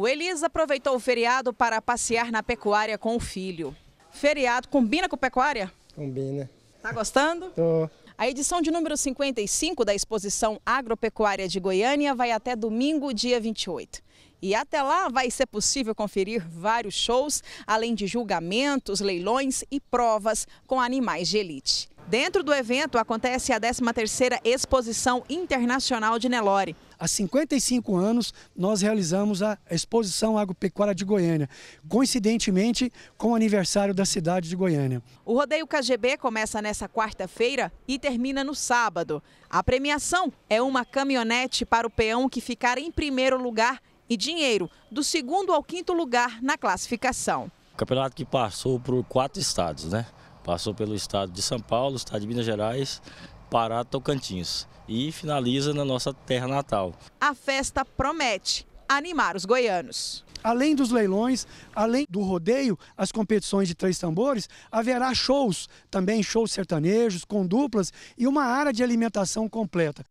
O Elisa aproveitou o feriado para passear na pecuária com o filho. Feriado combina com pecuária? Combina. Tá gostando? Tô. A edição de número 55 da exposição agropecuária de Goiânia vai até domingo, dia 28. E até lá vai ser possível conferir vários shows, além de julgamentos, leilões e provas com animais de elite. Dentro do evento acontece a 13ª Exposição Internacional de Nelore. Há 55 anos nós realizamos a Exposição Agropecuária de Goiânia, coincidentemente com o aniversário da cidade de Goiânia. O Rodeio KGB começa nessa quarta-feira e termina no sábado. A premiação é uma caminhonete para o peão que ficar em primeiro lugar e dinheiro do segundo ao quinto lugar na classificação. O campeonato que passou por quatro estados, né? Passou pelo estado de São Paulo, estado de Minas Gerais, Pará, Tocantins e finaliza na nossa terra natal. A festa promete animar os goianos. Além dos leilões, além do rodeio, as competições de três tambores, haverá shows, também shows sertanejos, com duplas e uma área de alimentação completa.